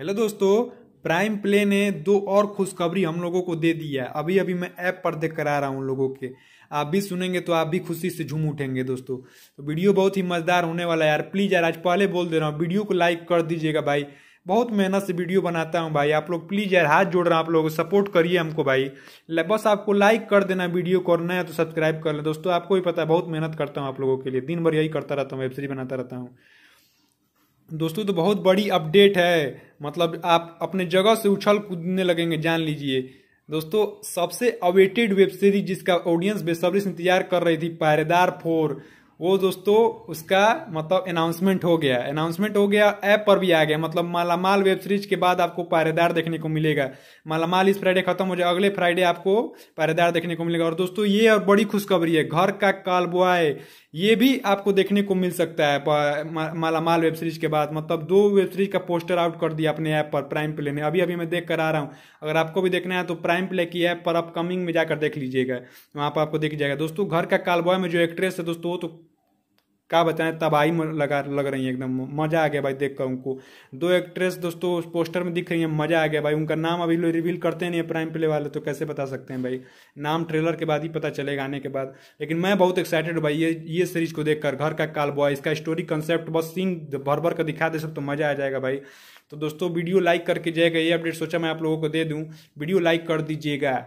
hello दोस्तों prime play ने दो और खुशखबरी हम लोगों को दे दी है अभी अभी मैं ऐप पर देख कर आ रहा हूँ लोगों के आप भी सुनेंगे तो आप भी खुशी से झूम उठेंगे दोस्तों तो वीडियो बहुत ही मज़ेदार होने वाला है यार प्लीज़ यार आज पहले बोल दे रहा हूँ वीडियो को लाइक कर दीजिएगा भाई बहुत मेहनत से वीडियो बनाता हूँ भाई आप लोग प्लीज़ यार हाथ जोड़ रहे हैं आप लोग सपोर्ट करिए हमको भाई बस आपको लाइक कर देना वीडियो को और नया तो सब्सक्राइब कर लें दोस्तों आपको भी पता है बहुत मेहनत करता हूँ आप लोगों के लिए दिन भर यही करता रहता हूँ वेब सीरीज बनाता रहता हूँ दोस्तों तो बहुत बड़ी अपडेट है मतलब आप अपने जगह से उछल कूदने लगेंगे जान लीजिए दोस्तों सबसे अवेटेड वेब सीरीज जिसका ऑडियंस बेसब्री से इंतजार कर रही थी पहरेदार फोर वो दोस्तों उसका मतलब अनाउंसमेंट हो गया अनाउंसमेंट हो गया ऐप पर भी आ गया मतलब मालामाल वेब सीरीज के बाद आपको पायरेदार देखने को मिलेगा मालामाल इस फ्राइडे खत्म हो जाए अगले फ्राइडे आपको पायरेदार देखने को मिलेगा और दोस्तों ये और बड़ी खुशखबरी है घर का काल बुआए ये भी आपको देखने को मिल सकता है मालामाल वेब सीरीज के बाद मतलब दो वेब सीरीज का पोस्टर आउट कर दिया अपने ऐप पर प्राइम प्ले ने अभी अभी मैं देख कर आ रहा हूँ अगर आपको भी देखना है तो प्राइम प्ले की ऐप पर अपकमिंग में जाकर देख लीजिएगा वहाँ पर आपको देख जाएगा दोस्तों घर का काल बुआ में जो एक्ट्रेस है दोस्तों वो तो क्या बताएं तबाही लगा लग रही है एकदम मजा आ गया भाई देखकर उनको दो एक्ट्रेस दोस्तों उस पोस्टर में दिख रही है मजा आ गया भाई उनका नाम अभी लोग रिवील करते नहीं है प्राइम प्ले वाले तो कैसे बता सकते हैं भाई नाम ट्रेलर के बाद ही पता चलेगा आने के बाद लेकिन मैं बहुत एक्साइटेड भाई ये ये सीरीज को देखकर घर का काल बॉय इसका स्टोरी कंसेप्ट बस सीन भर भर कर दिखा दे सब तो मजा आ जाएगा भाई तो दोस्तों वीडियो लाइक करके जाएगा ये अपडेट सोचा मैं आप लोगों को दे दूँ वीडियो लाइक कर दीजिएगा